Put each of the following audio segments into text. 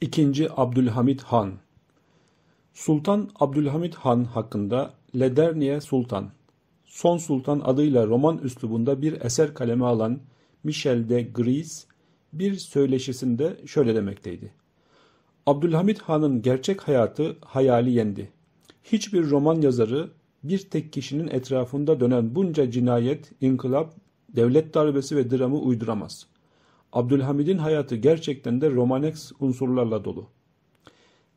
2. Abdülhamit Han Sultan Abdülhamit Han hakkında Lederniye Sultan Son Sultan adıyla roman üslubunda bir eser kaleme alan Michel de Gris bir söyleşisinde şöyle demekteydi. Abdülhamit Han'ın gerçek hayatı hayali yendi. Hiçbir roman yazarı bir tek kişinin etrafında dönen bunca cinayet, inkılap, devlet darbesi ve dramı uyduramaz. Abdülhamid'in hayatı gerçekten de Romanex unsurlarla dolu.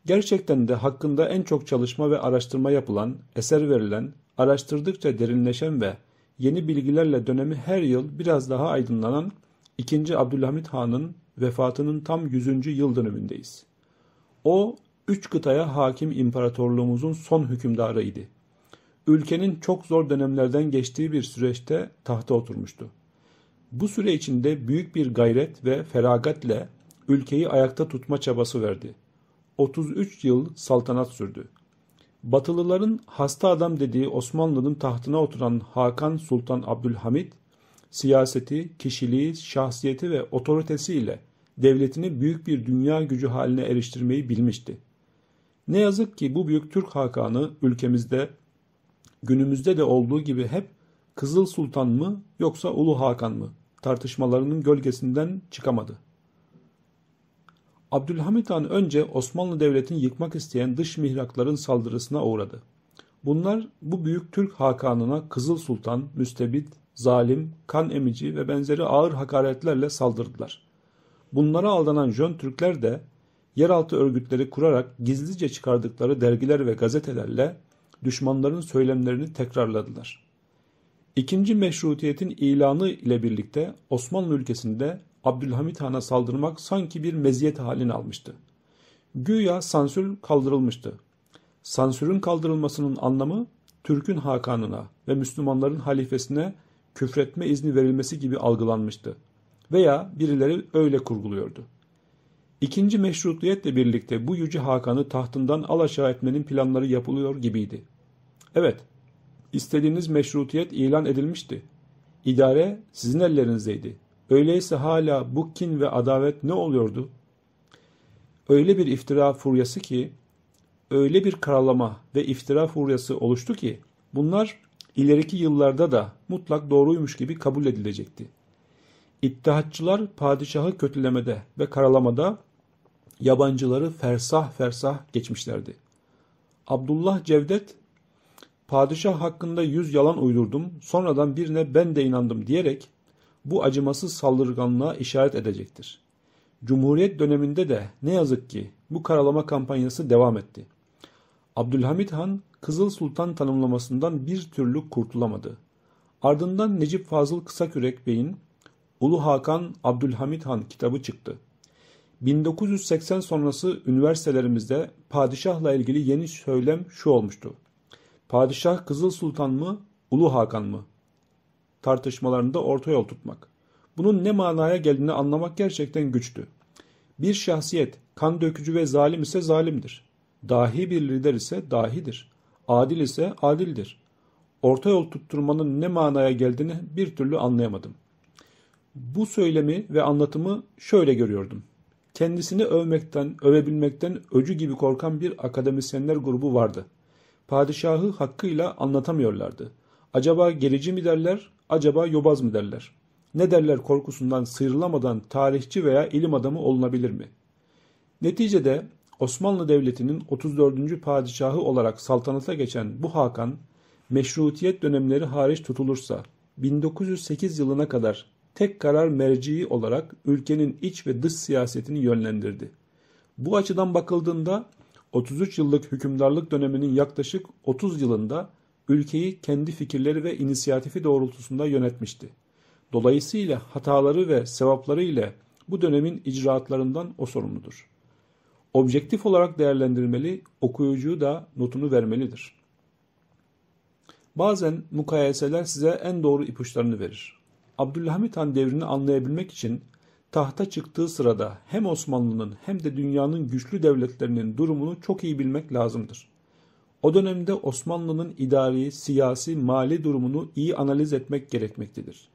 Gerçekten de hakkında en çok çalışma ve araştırma yapılan, eser verilen, araştırdıkça derinleşen ve yeni bilgilerle dönemi her yıl biraz daha aydınlanan 2. Abdülhamit Han'ın vefatının tam 100. yıl dönümündeyiz. O, üç kıtaya hakim imparatorluğumuzun son hükümdarıydı. Ülkenin çok zor dönemlerden geçtiği bir süreçte tahta oturmuştu. Bu süre içinde büyük bir gayret ve feragatle ülkeyi ayakta tutma çabası verdi. 33 yıl saltanat sürdü. Batılıların hasta adam dediği Osmanlı'nın tahtına oturan Hakan Sultan Abdülhamit, siyaseti, kişiliği, şahsiyeti ve otoritesiyle devletini büyük bir dünya gücü haline eriştirmeyi bilmişti. Ne yazık ki bu büyük Türk Hakanı ülkemizde günümüzde de olduğu gibi hep Kızıl Sultan mı yoksa Ulu Hakan mı tartışmalarının gölgesinden çıkamadı. Abdülhamit Han önce Osmanlı Devleti'ni yıkmak isteyen dış mihrakların saldırısına uğradı. Bunlar bu büyük Türk hakanına Kızıl Sultan, müstebit, zalim, kan emici ve benzeri ağır hakaretlerle saldırdılar. Bunlara aldanan Jön Türkler de yeraltı örgütleri kurarak gizlice çıkardıkları dergiler ve gazetelerle düşmanların söylemlerini tekrarladılar. İkinci meşrutiyetin ilanı ile birlikte Osmanlı ülkesinde Abdülhamit Han'a saldırmak sanki bir meziyet halini almıştı. Güya sansür kaldırılmıştı. Sansürün kaldırılmasının anlamı Türk'ün Hakan'ına ve Müslümanların halifesine küfretme izni verilmesi gibi algılanmıştı. Veya birileri öyle kurguluyordu. İkinci meşrutiyetle birlikte bu Yüce Hakan'ı tahtından alaşağı etmenin planları yapılıyor gibiydi. Evet, İstediğiniz meşrutiyet ilan edilmişti. İdare sizin ellerinizdeydi. Öyleyse hala bu kin ve adavet ne oluyordu? Öyle bir iftira furyası ki, öyle bir karalama ve iftira furyası oluştu ki, bunlar ileriki yıllarda da mutlak doğruymuş gibi kabul edilecekti. İttihatçılar padişahı kötülemede ve karalamada yabancıları fersah fersah geçmişlerdi. Abdullah Cevdet padişah hakkında yüz yalan uydurdum, sonradan birine ben de inandım diyerek bu acımasız saldırganlığa işaret edecektir. Cumhuriyet döneminde de ne yazık ki bu karalama kampanyası devam etti. Abdülhamit Han Kızıl Sultan tanımlamasından bir türlü kurtulamadı. Ardından Necip Fazıl Kısakürek Bey'in Ulu Hakan Abdülhamit Han kitabı çıktı. 1980 sonrası üniversitelerimizde padişahla ilgili yeni söylem şu olmuştu. Padişah Kızıl Sultan mı, Ulu Hakan mı? Tartışmalarında orta yol tutmak. Bunun ne manaya geldiğini anlamak gerçekten güçtü. Bir şahsiyet kan dökücü ve zalim ise zalimdir. Dahi bir lider ise dahidir. Adil ise adildir. Orta yol tutturmanın ne manaya geldiğini bir türlü anlayamadım. Bu söylemi ve anlatımı şöyle görüyordum. Kendisini övmekten, övebilmekten öcü gibi korkan bir akademisyenler grubu vardı.'' padişahı hakkıyla anlatamıyorlardı. Acaba gerici mi derler, acaba yobaz mı derler? Ne derler korkusundan sıyrılamadan tarihçi veya ilim adamı olunabilir mi? Neticede Osmanlı Devleti'nin 34. padişahı olarak saltanata geçen bu Hakan, meşrutiyet dönemleri hariç tutulursa 1908 yılına kadar tek karar merciği olarak ülkenin iç ve dış siyasetini yönlendirdi. Bu açıdan bakıldığında 33 yıllık hükümdarlık döneminin yaklaşık 30 yılında ülkeyi kendi fikirleri ve inisiyatifi doğrultusunda yönetmişti. Dolayısıyla hataları ve sevapları ile bu dönemin icraatlarından o sorumludur. Objektif olarak değerlendirmeli, okuyucuyu da notunu vermelidir. Bazen mukayeseler size en doğru ipuçlarını verir. Abdülhamit Han devrini anlayabilmek için tahta çıktığı sırada hem Osmanlı'nın hem de dünyanın güçlü devletlerinin durumunu çok iyi bilmek lazımdır. O dönemde Osmanlı'nın idari, siyasi, mali durumunu iyi analiz etmek gerekmektedir.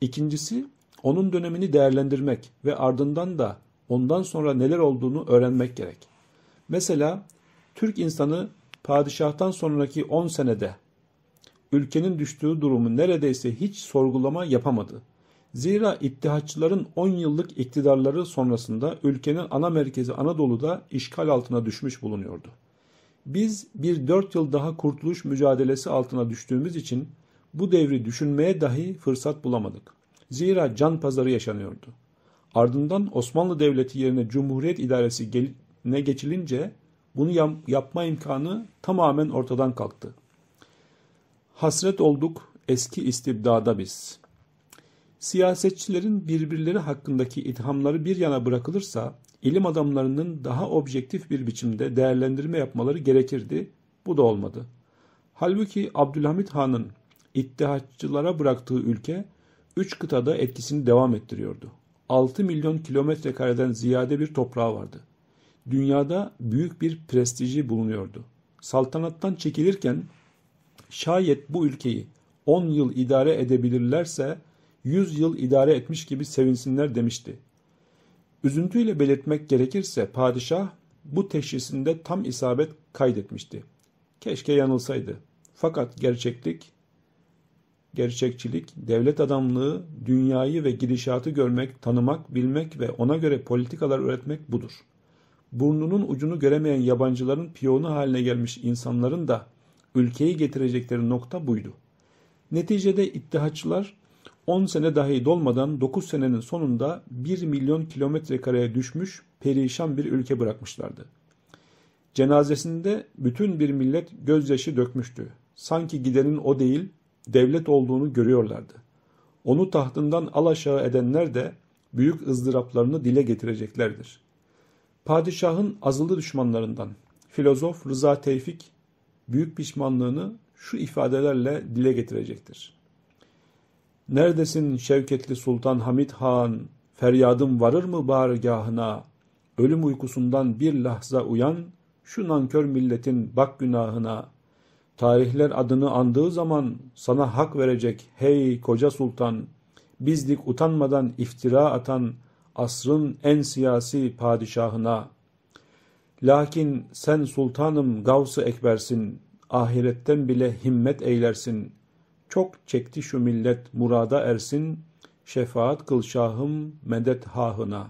İkincisi, onun dönemini değerlendirmek ve ardından da ondan sonra neler olduğunu öğrenmek gerek. Mesela Türk insanı padişahtan sonraki 10 senede ülkenin düştüğü durumu neredeyse hiç sorgulama yapamadı. Zira İttihatçıların 10 yıllık iktidarları sonrasında ülkenin ana merkezi Anadolu'da işgal altına düşmüş bulunuyordu. Biz bir 4 yıl daha kurtuluş mücadelesi altına düştüğümüz için bu devri düşünmeye dahi fırsat bulamadık. Zira can pazarı yaşanıyordu. Ardından Osmanlı Devleti yerine Cumhuriyet ne geçilince bunu yapma imkanı tamamen ortadan kalktı. Hasret olduk eski istibdada biz.'' Siyasetçilerin birbirleri hakkındaki ithamları bir yana bırakılırsa ilim adamlarının daha objektif bir biçimde değerlendirme yapmaları gerekirdi. Bu da olmadı. Halbuki Abdülhamit Han'ın ittihatçılara bıraktığı ülke 3 kıtada etkisini devam ettiriyordu. 6 milyon kilometre kareden ziyade bir toprağı vardı. Dünyada büyük bir prestiji bulunuyordu. Saltanattan çekilirken şayet bu ülkeyi 10 yıl idare edebilirlerse 100 yıl idare etmiş gibi sevinsinler demişti. Üzüntüyle belirtmek gerekirse padişah bu teşhisinde tam isabet kaydetmişti. Keşke yanılsaydı. Fakat gerçeklik, gerçekçilik, devlet adamlığı, dünyayı ve gidişatı görmek, tanımak, bilmek ve ona göre politikalar üretmek budur. Burnunun ucunu göremeyen yabancıların piyonu haline gelmiş insanların da ülkeyi getirecekleri nokta buydu. Neticede ittihatçılar 10 sene dahi dolmadan 9 senenin sonunda 1 milyon kilometre kareye düşmüş perişan bir ülke bırakmışlardı. Cenazesinde bütün bir millet gözyaşı dökmüştü. Sanki gidenin o değil, devlet olduğunu görüyorlardı. Onu tahtından alaşağı edenler de büyük ızdıraplarını dile getireceklerdir. Padişahın azılı düşmanlarından filozof Rıza Tevfik büyük pişmanlığını şu ifadelerle dile getirecektir. Neredesin şevketli Sultan Hamid Han? Feryadım varır mı bargahına? Ölüm uykusundan bir lahza uyan, şu nankör milletin bak günahına. Tarihler adını andığı zaman sana hak verecek hey koca sultan. Bizdik utanmadan iftira atan asrın en siyasi padişahına. Lakin sen sultanım gavsı ekbersin, ahiretten bile himmet eylersin.'' Çok çekti şu millet murada ersin, şefaat kıl şahım medet hahına.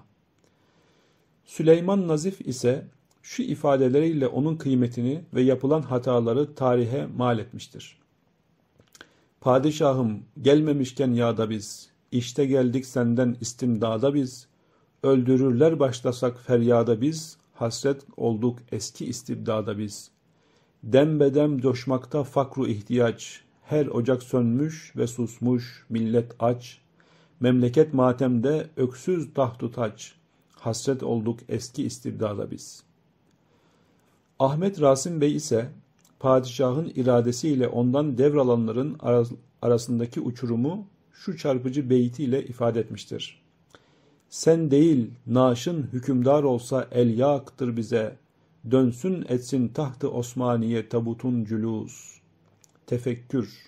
Süleyman Nazif ise şu ifadeleriyle onun kıymetini ve yapılan hataları tarihe mal etmiştir. Padişahım gelmemişken yağda biz, işte geldik senden istimdada biz, öldürürler başlasak feryada biz, hasret olduk eski istibdada biz. Dembedem coşmakta fakru ihtiyaç, her ocak sönmüş ve susmuş, millet aç, memleket matemde öksüz tahtu taç, hasret olduk eski istibdada biz. Ahmet Rasim Bey ise padişahın iradesiyle ondan devralanların arasındaki uçurumu şu çarpıcı beytiyle ifade etmiştir. Sen değil naaşın hükümdar olsa el yaktır bize, dönsün etsin tahtı Osmaniye tabutun cülûs.'' tefekkür,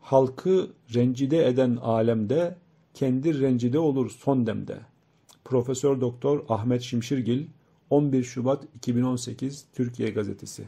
halkı rencide eden alemde kendi rencide olur son demde. Profesör Doktor Ahmet Şimşirgil 11 Şubat 2018 Türkiye Gazetesi